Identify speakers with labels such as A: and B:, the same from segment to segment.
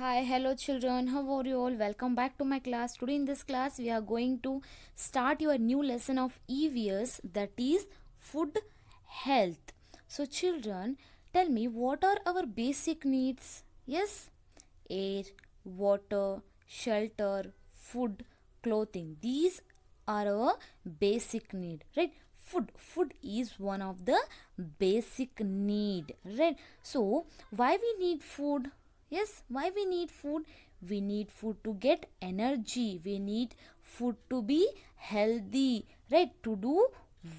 A: hi hello children how are you all welcome back to my class today in this class we are going to start your new lesson of evs that is food health so children tell me what are our basic needs yes air water shelter food clothing these are our basic need right food food is one of the basic need right so why we need food yes why we need food we need food to get energy we need food to be healthy right to do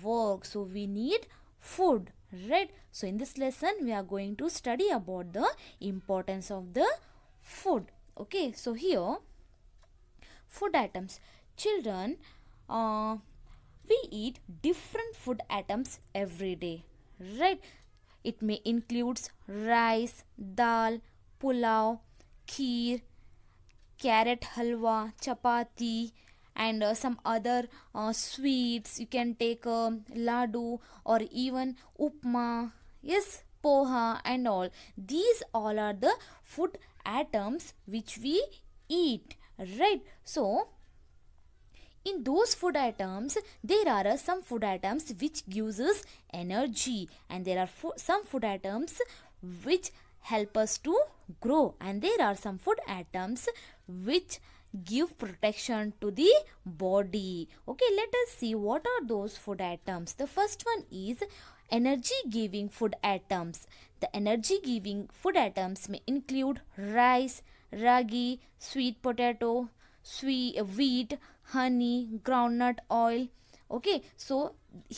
A: work so we need food right so in this lesson we are going to study about the importance of the food okay so here food items children uh, we eat different food items every day right it may includes rice dal pulao, kheer, carrot halwa, chapati, and uh, some other uh, sweets. You can take uh, ladu or even upma. Yes, poha and all. These all are the food atoms which we eat. Right. So, in those food items there are uh, some food items which gives us energy and there are fo some food items which help us to grow and there are some food atoms which give protection to the body okay let us see what are those food atoms the first one is energy giving food atoms the energy giving food atoms may include rice ragi sweet potato sweet uh, wheat honey groundnut oil okay so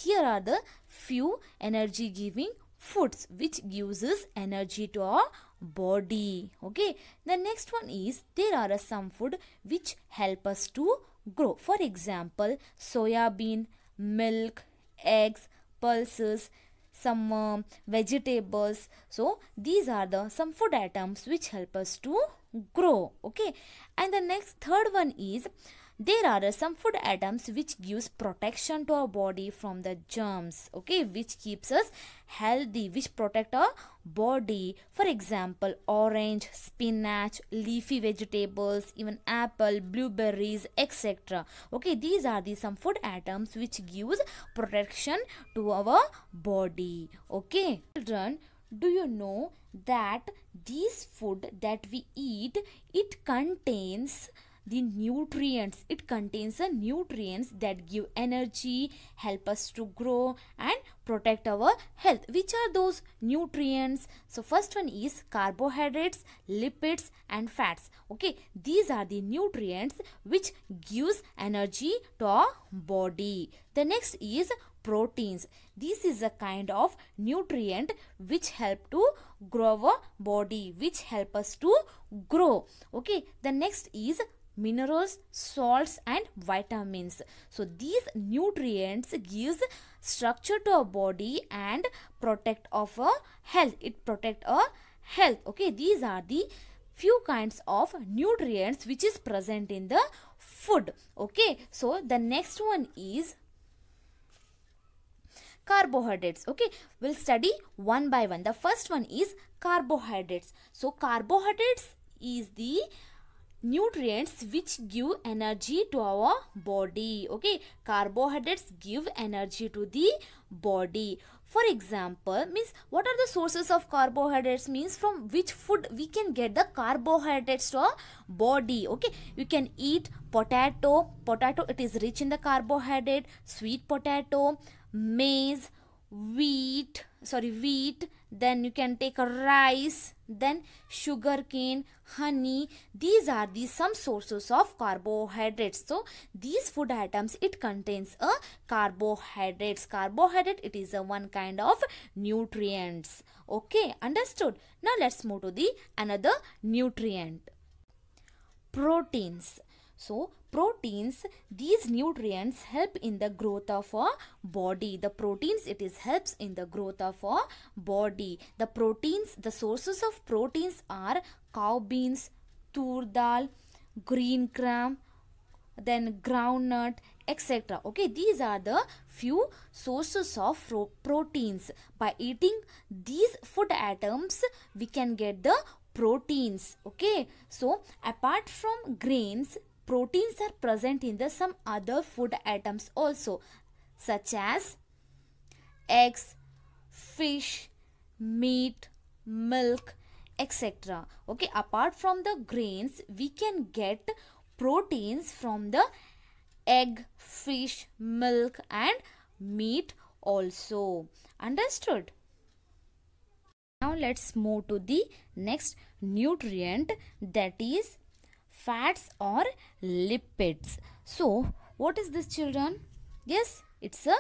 A: here are the few energy giving foods which gives us energy to our body okay the next one is there are some food which help us to grow for example soya bean milk eggs pulses some um, vegetables so these are the some food items which help us to grow okay and the next third one is there are some food items which gives protection to our body from the germs okay which keeps us healthy which protect our body for example orange spinach leafy vegetables even apple blueberries etc okay these are the some food items which gives protection to our body okay children do you know that these food that we eat it contains the nutrients it contains the nutrients that give energy help us to grow and protect our health which are those nutrients so first one is carbohydrates lipids and fats okay these are the nutrients which gives energy to our body the next is proteins this is a kind of nutrient which help to grow our body which help us to grow okay the next is minerals, salts and vitamins. So these nutrients gives structure to our body and protect of our health. It protect our health. Okay, these are the few kinds of nutrients which is present in the food. Okay, so the next one is carbohydrates okay we'll study one by one the first one is carbohydrates so carbohydrates is the nutrients which give energy to our body okay carbohydrates give energy to the body for example means what are the sources of carbohydrates means from which food we can get the carbohydrates to our body okay you can eat potato potato it is rich in the carbohydrate sweet potato maize wheat sorry wheat then you can take rice then sugar cane honey these are the some sources of carbohydrates so these food items it contains a carbohydrates carbohydrate it is a one kind of nutrients okay understood now let's move to the another nutrient proteins so proteins, these nutrients help in the growth of a body. The proteins, it is helps in the growth of a body. The proteins, the sources of proteins are cow beans, tur dal, green gram, then groundnut, etc. Okay, these are the few sources of proteins. By eating these food items, we can get the proteins. Okay, so apart from grains, proteins are present in the some other food items also such as eggs, fish, meat, milk, etc. Okay, apart from the grains, we can get proteins from the egg, fish, milk and meat also. Understood? Now let's move to the next nutrient that is fats or lipids. So, what is this children? Yes, it's a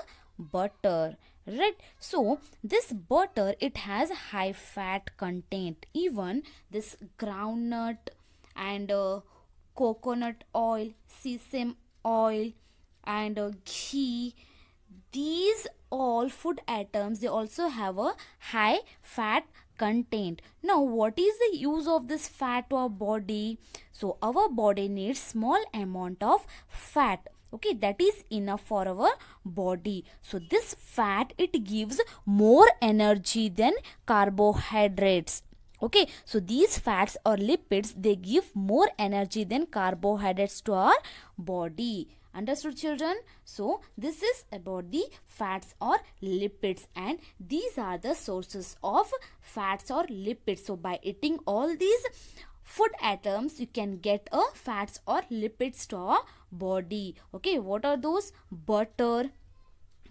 A: butter right so this butter it has high fat content even this groundnut and uh, coconut oil sesame oil and uh, ghee these all food items they also have a high fat contained. Now what is the use of this fat to our body? So our body needs small amount of fat okay that is enough for our body so this fat it gives more energy than carbohydrates okay so these fats or lipids they give more energy than carbohydrates to our body Understood children? So this is about the fats or lipids and these are the sources of fats or lipids. So by eating all these food atoms you can get a fats or lipids to our body. Okay what are those? Butter,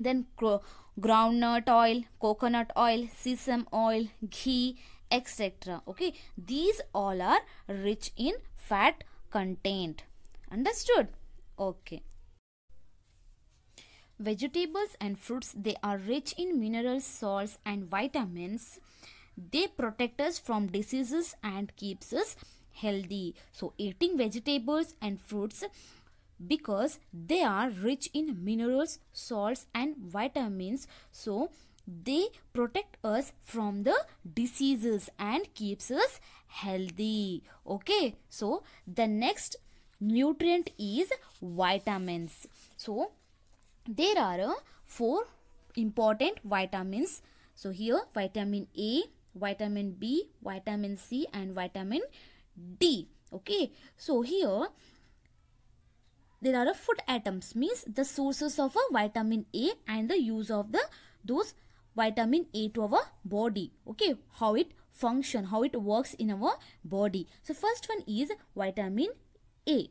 A: then groundnut oil, coconut oil, sesame oil, ghee etc. Okay these all are rich in fat content. Understood? Okay. Vegetables and fruits, they are rich in minerals, salts and vitamins. They protect us from diseases and keeps us healthy. So eating vegetables and fruits because they are rich in minerals, salts and vitamins. So they protect us from the diseases and keeps us healthy. Okay. So the next nutrient is vitamins. So, there are uh, four important vitamins. So, here vitamin A, vitamin B, vitamin C and vitamin D. Okay. So, here there are uh, food atoms means the sources of a uh, vitamin A and the use of the those vitamin A to our body. Okay. How it function, how it works in our body. So, first one is vitamin a.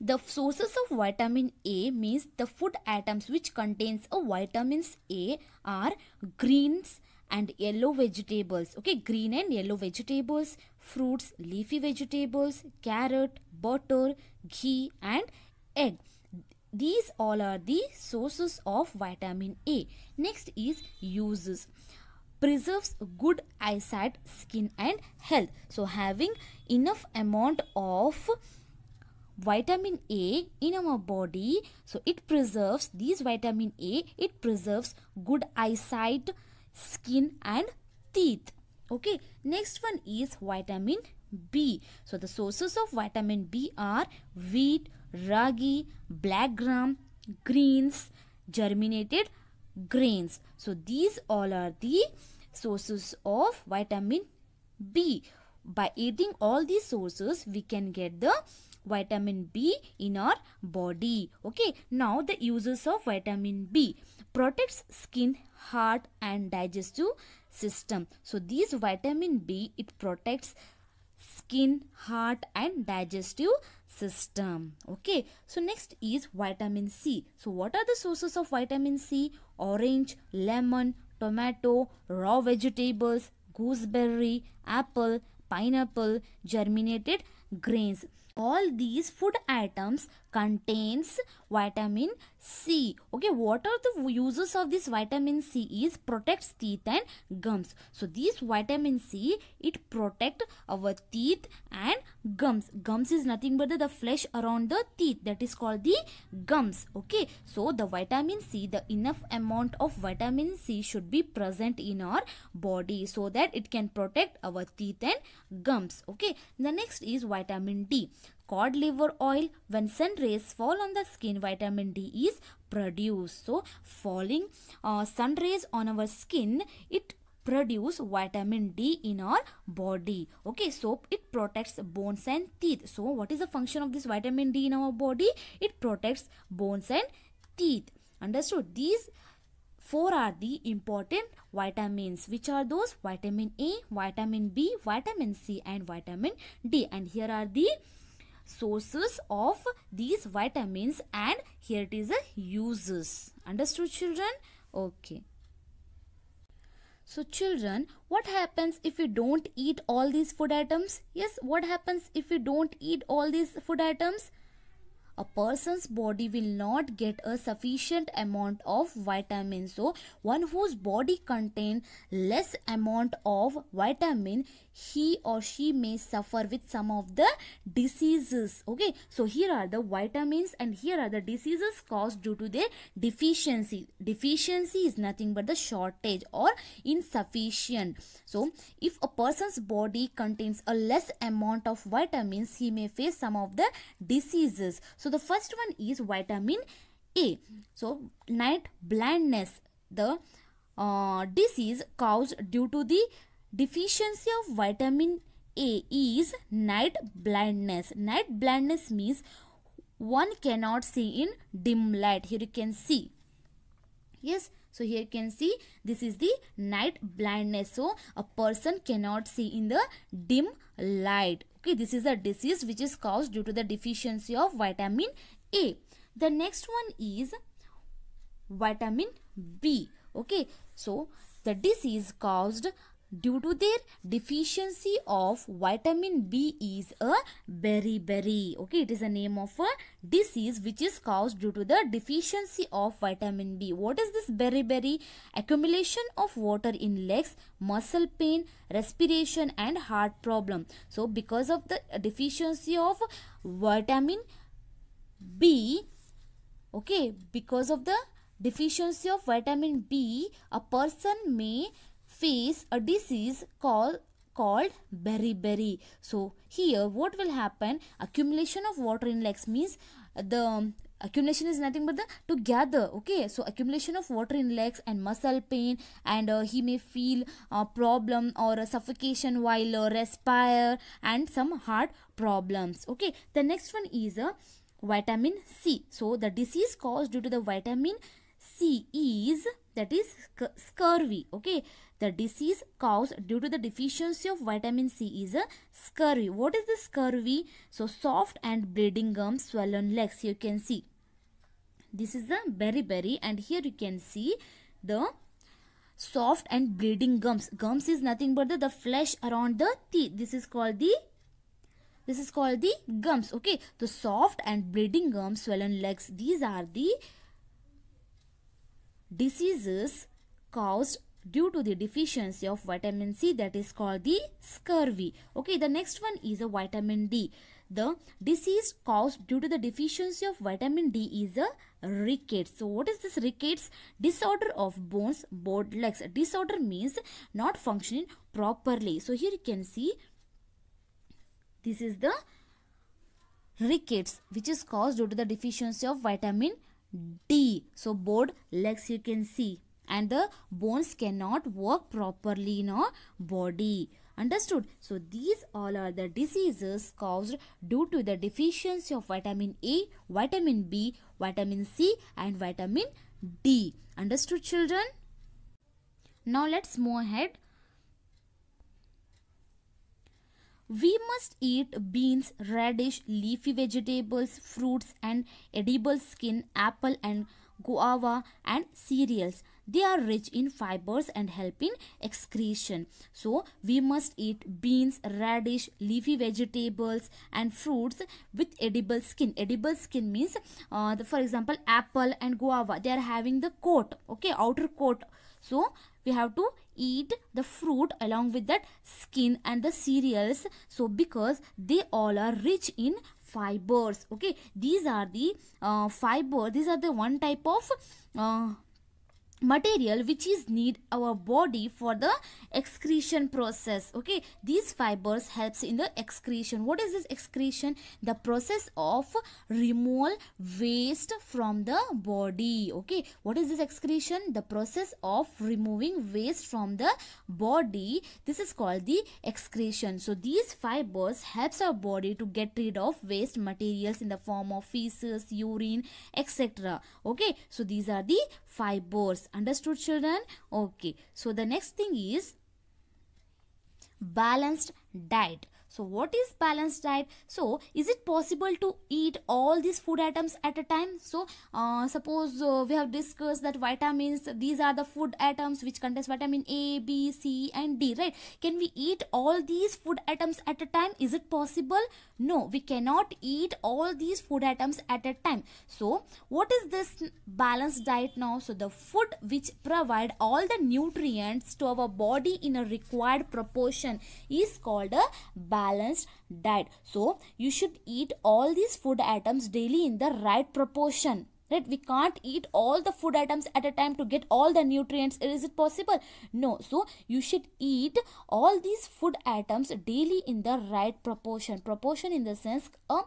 A: The sources of vitamin A means the food items which contains a vitamins A are greens and yellow vegetables. Okay, green and yellow vegetables, fruits, leafy vegetables, carrot, butter, ghee and egg. These all are the sources of vitamin A. Next is uses preserves good eyesight, skin and health. So having enough amount of vitamin A in our body, so it preserves these vitamin A, it preserves good eyesight, skin and teeth. Okay, next one is vitamin B. So the sources of vitamin B are wheat, ragi, black gram, greens, germinated grains. So these all are the sources of vitamin B. By eating all these sources, we can get the vitamin B in our body. Okay, now the uses of vitamin B protects skin, heart and digestive system. So these vitamin B, it protects skin, heart and digestive system okay so next is vitamin c so what are the sources of vitamin c orange lemon tomato raw vegetables gooseberry apple pineapple germinated grains all these food items contains vitamin C. Okay, what are the uses of this vitamin C is protects teeth and gums. So this vitamin C, it protect our teeth and gums. Gums is nothing but the, the flesh around the teeth that is called the gums. Okay, so the vitamin C, the enough amount of vitamin C should be present in our body so that it can protect our teeth and gums. Okay, the next is vitamin D cod liver oil when sun rays fall on the skin vitamin d is produced so falling uh, sun rays on our skin it produce vitamin D in our body. Okay, so it protects bones and teeth. So what is the function of this vitamin D in our body? It protects bones and teeth. Understood? These four are the important vitamins which are those vitamin A, vitamin B, vitamin C and vitamin D and here are the sources of these vitamins and here it is the uses. Understood children? Okay. So children, what happens if we don't eat all these food items? Yes, what happens if we don't eat all these food items? a person's body will not get a sufficient amount of vitamin so one whose body contain less amount of vitamin he or she may suffer with some of the diseases okay so here are the vitamins and here are the diseases caused due to their deficiency deficiency is nothing but the shortage or insufficient so if a person's body contains a less amount of vitamins he may face some of the diseases so the first one is vitamin a so night blindness the uh, disease caused due to the deficiency of vitamin A is night blindness. Night blindness means one cannot see in dim light. Here you can see. Yes, so here you can see this is the night blindness. So a person cannot see in the dim light. Okay, this is a disease which is caused due to the deficiency of vitamin A. The next one is vitamin B. Okay, so the disease caused due to their deficiency of vitamin B is a beriberi. Okay, it is a name of a disease which is caused due to the deficiency of vitamin B. What is this beriberi? Accumulation of water in legs, muscle pain, respiration and heart problem. So, because of the deficiency of vitamin B, okay, because of the deficiency of vitamin B, a person may face a disease called called beriberi. So here what will happen? Accumulation of water in legs means uh, the um, accumulation is nothing but the to gather okay so accumulation of water in legs and muscle pain and uh, he may feel a problem or a suffocation while uh, respire and some heart problems okay the next one is a uh, vitamin c so the disease caused due to the vitamin c is that is scurvy okay the disease caused due to the deficiency of vitamin c is a scurvy what is the scurvy so soft and bleeding gums swollen legs you can see this is the beriberi and here you can see the soft and bleeding gums gums is nothing but the, the flesh around the teeth this is called the this is called the gums okay the soft and bleeding gums swollen legs these are the diseases caused due to the deficiency of vitamin C that is called the scurvy. Okay, the next one is a vitamin D. The disease caused due to the deficiency of vitamin D is a rickets. So what is this rickets? Disorder of bones, board legs. Disorder means not functioning properly. So here you can see this is the rickets which is caused due to the deficiency of vitamin D D. So board legs you can see and the bones cannot work properly in our body. Understood? So these all are the diseases caused due to the deficiency of vitamin A, vitamin B, vitamin C and vitamin D. Understood children? Now let's move ahead We must eat beans, radish, leafy vegetables, fruits and edible skin, apple and guava and cereals. They are rich in fibers and help in excretion. So we must eat beans, radish, leafy vegetables and fruits with edible skin. Edible skin means uh, the, for example apple and guava they are having the coat okay outer coat. So we have to eat the fruit along with that skin and the cereals so because they all are rich in fibers okay these are the uh, fiber these are the one type of uh, material which is need our body for the excretion process okay these fibers helps in the excretion what is this excretion the process of removal waste from the body okay what is this excretion the process of removing waste from the body this is called the excretion so these fibers helps our body to get rid of waste materials in the form of feces urine etc okay so these are the Five boards. Understood children? Okay. So the next thing is balanced diet. So what is balanced diet? So is it possible to eat all these food items at a time? So uh, suppose uh, we have discussed that vitamins, these are the food items which contains vitamin A, B, C and D, right? Can we eat all these food items at a time? Is it possible? No, we cannot eat all these food items at a time. So what is this balanced diet now? So the food which provide all the nutrients to our body in a required proportion is called a balanced balanced diet so you should eat all these food items daily in the right proportion right we can't eat all the food items at a time to get all the nutrients is it possible no so you should eat all these food items daily in the right proportion proportion in the sense a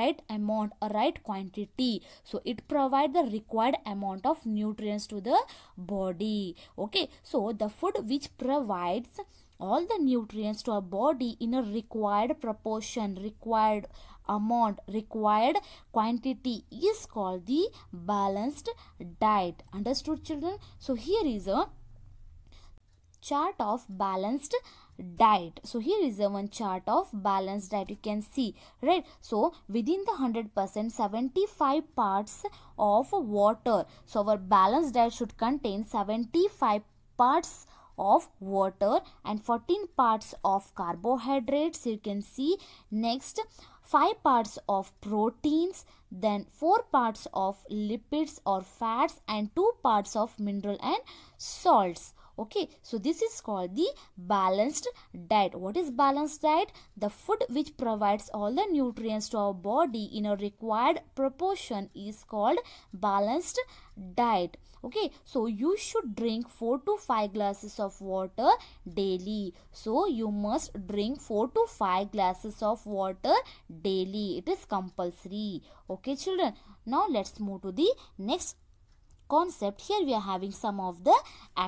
A: right amount a right quantity so it provide the required amount of nutrients to the body okay so the food which provides all the nutrients to our body in a required proportion, required amount, required quantity is called the balanced diet. Understood children? So here is a chart of balanced diet so here is a one chart of balanced diet you can see right so within the 100% 75 parts of water so our balanced diet should contain 75 parts of water and 14 parts of carbohydrates you can see next 5 parts of proteins then 4 parts of lipids or fats and 2 parts of mineral and salts okay so this is called the balanced diet what is balanced diet the food which provides all the nutrients to our body in a required proportion is called balanced diet okay so you should drink 4 to 5 glasses of water daily so you must drink 4 to 5 glasses of water daily it is compulsory okay children now let's move to the next concept here we are having some of the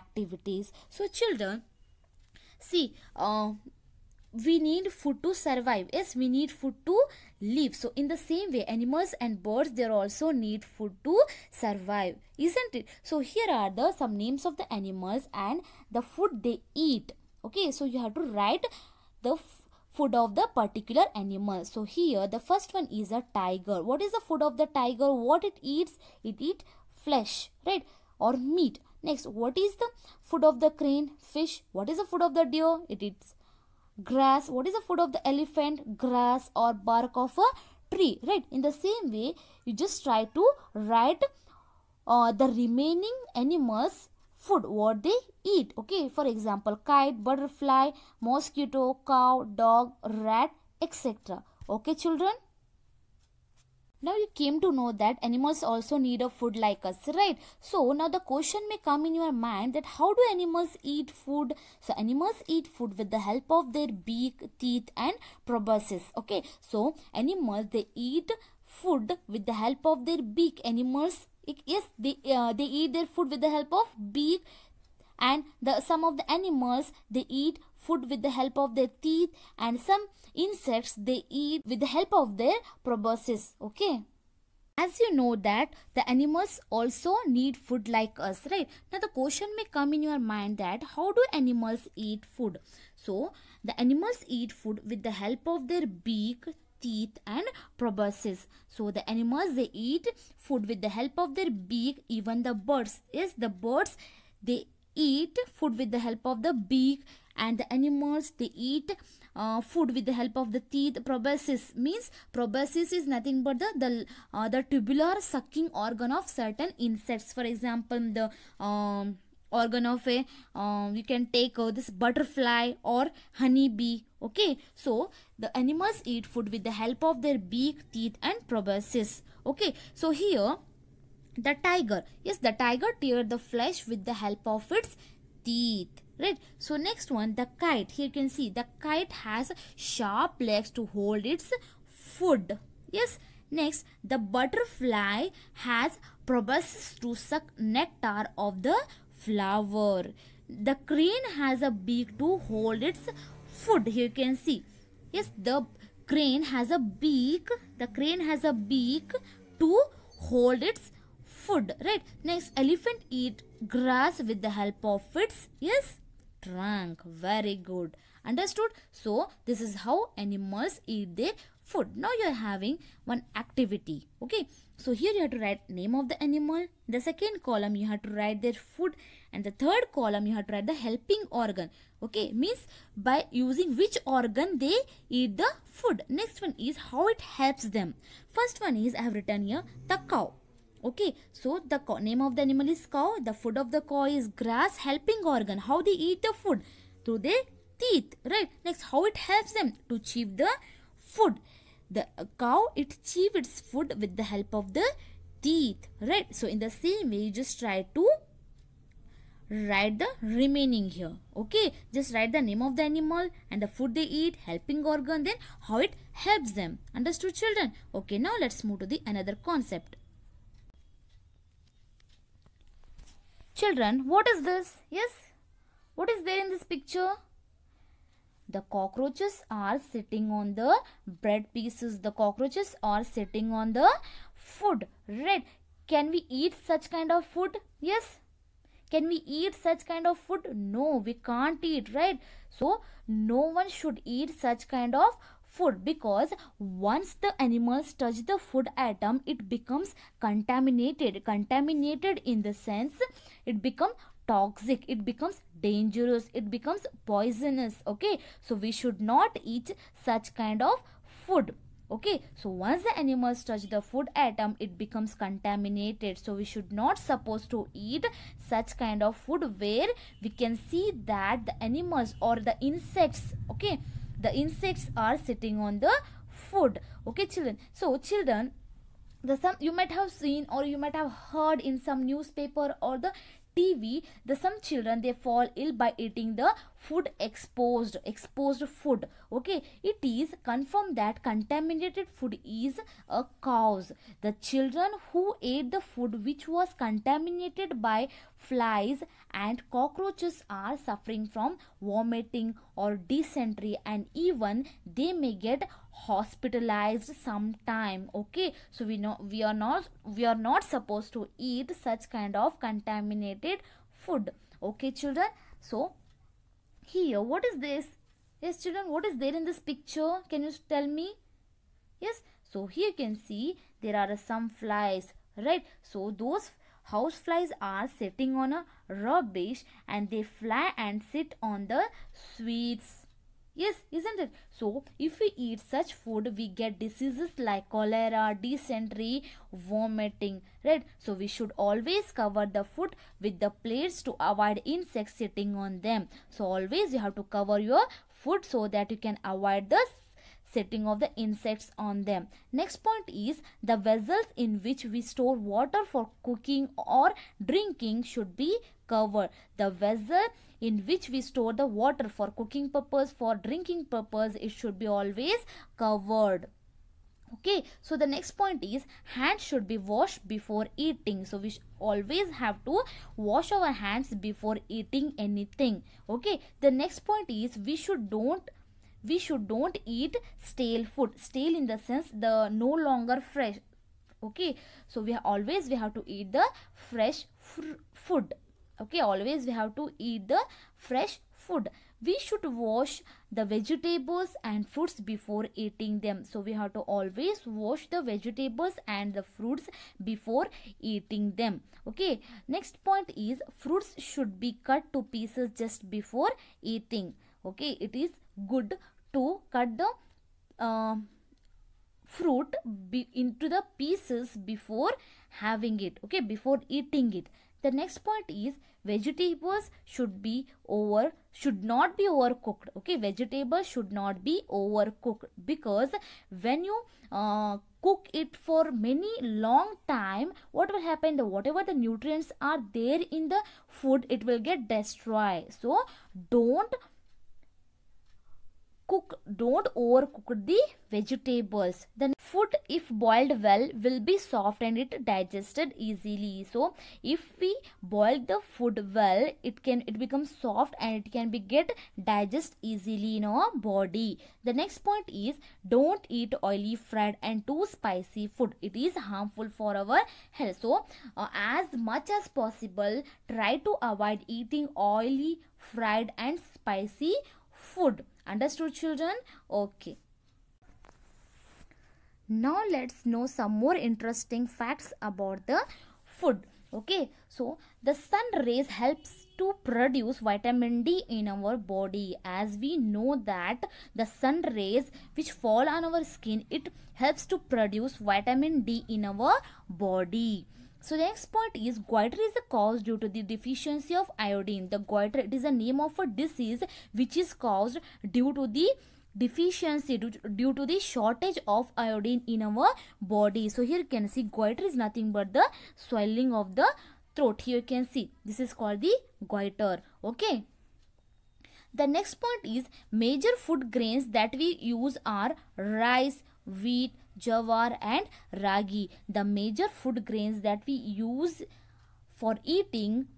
A: activities so children see uh, we need food to survive yes we need food to live so in the same way animals and birds they also need food to survive isn't it so here are the some names of the animals and the food they eat okay so you have to write the food of the particular animal so here the first one is a tiger what is the food of the tiger what it eats it eat flesh right or meat next what is the food of the crane fish what is the food of the deer it eats grass what is the food of the elephant grass or bark of a tree right in the same way you just try to write uh, the remaining animals food what they eat okay for example kite butterfly mosquito cow dog rat etc okay children now you came to know that animals also need a food like us, right? So now the question may come in your mind that how do animals eat food? So animals eat food with the help of their beak, teeth and proboscis. Okay, so animals they eat food with the help of their beak. Animals, yes, they, uh, they eat their food with the help of beak and the, some of the animals they eat food with the help of their teeth and some insects they eat with the help of their proboscis. Okay. As you know that the animals also need food like us, right? Now the question may come in your mind that how do animals eat food? So the animals eat food with the help of their beak, teeth and proboscis. So the animals they eat food with the help of their beak, even the birds. Yes, the birds they eat food with the help of the beak and the animals they eat uh, food with the help of the teeth proboscis means proboscis is nothing but the the, uh, the tubular sucking organ of certain insects for example the um, organ of a um, you can take uh, this butterfly or honeybee okay so the animals eat food with the help of their beak teeth and proboscis okay so here the tiger yes the tiger tear the flesh with the help of its teeth right so next one the kite here you can see the kite has sharp legs to hold its food yes next the butterfly has proboscis to suck nectar of the flower the crane has a beak to hold its food here you can see yes the crane has a beak the crane has a beak to hold its food right next elephant eat grass with the help of its yes Drank. Very good. Understood? So, this is how animals eat their food. Now, you are having one activity. Okay. So, here you have to write name of the animal. The second column, you have to write their food. And the third column, you have to write the helping organ. Okay. Means, by using which organ they eat the food. Next one is how it helps them. First one is, I have written here, the cow okay so the name of the animal is cow the food of the cow is grass helping organ how they eat the food through their teeth right next how it helps them to chew the food the uh, cow it chew its food with the help of the teeth right so in the same way you just try to write the remaining here okay just write the name of the animal and the food they eat helping organ then how it helps them understood children okay now let's move to the another concept Children, what is this? Yes? What is there in this picture? The cockroaches are sitting on the bread pieces. The cockroaches are sitting on the food. Red. Can we eat such kind of food? Yes. Can we eat such kind of food? No, we can't eat, right? So, no one should eat such kind of food because once the animals touch the food atom it becomes contaminated contaminated in the sense it becomes toxic it becomes dangerous it becomes poisonous okay so we should not eat such kind of food okay so once the animals touch the food atom it becomes contaminated so we should not supposed to eat such kind of food where we can see that the animals or the insects okay the insects are sitting on the food okay children so children the some you might have seen or you might have heard in some newspaper or the TV, the some children they fall ill by eating the food exposed exposed food. Okay, it is confirmed that contaminated food is a cause. The children who ate the food which was contaminated by flies and cockroaches are suffering from vomiting or dysentery and even they may get hospitalized sometime okay so we know we are not we are not supposed to eat such kind of contaminated food okay children so here what is this yes children what is there in this picture can you tell me yes so here you can see there are some flies right so those house flies are sitting on a rubbish and they fly and sit on the sweets Yes, isn't it? So, if we eat such food, we get diseases like cholera, dysentery, vomiting, right? So, we should always cover the food with the plates to avoid insects sitting on them. So, always you have to cover your food so that you can avoid the setting of the insects on them. Next point is the vessels in which we store water for cooking or drinking should be covered. The vessel in which we store the water for cooking purpose, for drinking purpose. It should be always covered okay so the next point is hands should be washed before eating so we always have to wash our hands before eating anything okay the next point is we should don't we should don't eat stale food stale in the sense the no longer fresh okay so we always we have to eat the fresh fr food okay always we have to eat the fresh food we should wash the vegetables and fruits before eating them so we have to always wash the vegetables and the fruits before eating them okay next point is fruits should be cut to pieces just before eating okay it is good to cut the uh, fruit into the pieces before having it okay before eating it the next point is vegetables should be over should not be overcooked. Okay, vegetables should not be overcooked because when you uh, cook it for many long time what will happen the whatever the nutrients are there in the food it will get destroyed so don't cook don't overcook the vegetables the food if boiled well will be soft and it digested easily so if we boil the food well it can it becomes soft and it can be get digest easily in our body the next point is don't eat oily fried and too spicy food it is harmful for our health so uh, as much as possible try to avoid eating oily fried and spicy food Understood children? Okay. Now let's know some more interesting facts about the food. Okay, so the sun rays helps to produce vitamin D in our body as we know that the sun rays which fall on our skin it helps to produce vitamin D in our body. So the next point is goiter is the cause due to the deficiency of iodine. The goiter it is a name of a disease which is caused due to the deficiency due to the shortage of iodine in our body. So here you can see goiter is nothing but the swelling of the throat. Here you can see this is called the goiter. Okay. The next point is major food grains that we use are rice, wheat, jawar and ragi. The major food grains that we use for eating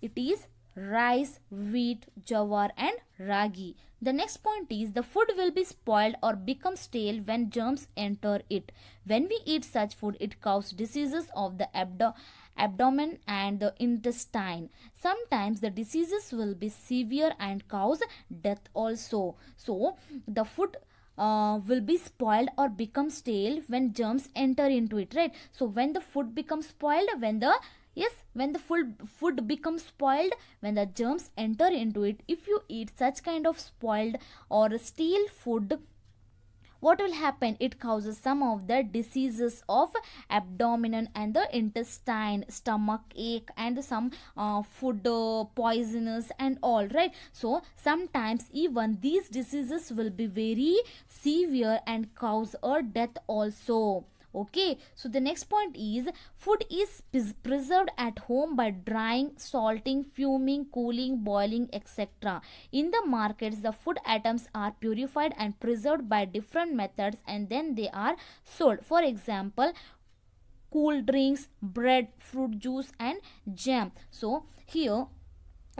A: it is rice, wheat, jawar and ragi. The next point is the food will be spoiled or become stale when germs enter it. When we eat such food, it causes diseases of the abdo abdomen and the intestine. Sometimes the diseases will be severe and cause death also. So, the food uh, will be spoiled or become stale when germs enter into it right so when the food becomes spoiled when the yes when the food food becomes spoiled when the germs enter into it if you eat such kind of spoiled or stale food what will happen it causes some of the diseases of abdomen and the intestine stomach ache and some uh, food uh, poisonous and all right so sometimes even these diseases will be very severe and cause a death also okay so the next point is food is preserved at home by drying salting fuming cooling boiling etc in the markets the food items are purified and preserved by different methods and then they are sold for example cool drinks bread fruit juice and jam so here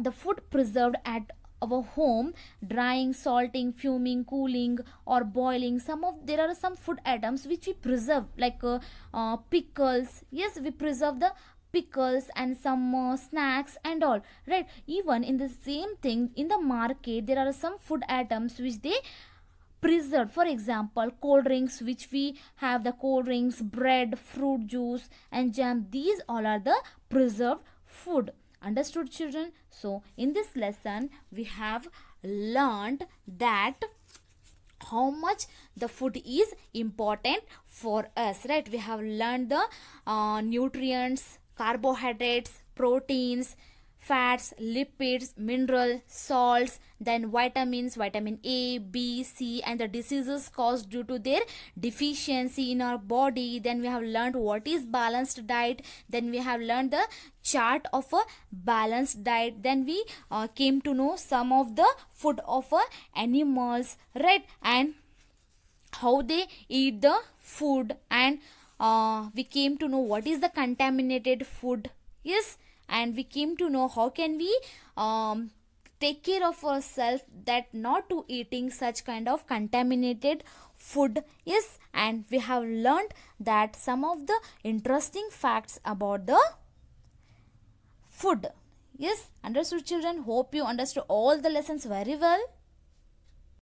A: the food preserved at our home drying salting fuming cooling or boiling some of there are some food items which we preserve like uh, uh, pickles yes we preserve the pickles and some uh, snacks and all right even in the same thing in the market there are some food items which they preserved for example cold drinks which we have the cold drinks bread fruit juice and jam these all are the preserved food understood children so in this lesson we have learned that how much the food is important for us right we have learned the uh, nutrients carbohydrates proteins fats, lipids, minerals, salts, then vitamins, vitamin A, B, C and the diseases caused due to their deficiency in our body. Then we have learned what is balanced diet. Then we have learned the chart of a balanced diet. Then we uh, came to know some of the food of uh, animals, right? And how they eat the food and uh, we came to know what is the contaminated food. Yes, and we came to know how can we um, take care of ourselves that not to eating such kind of contaminated food yes and we have learned that some of the interesting facts about the food yes understood children hope you understood all the lessons very well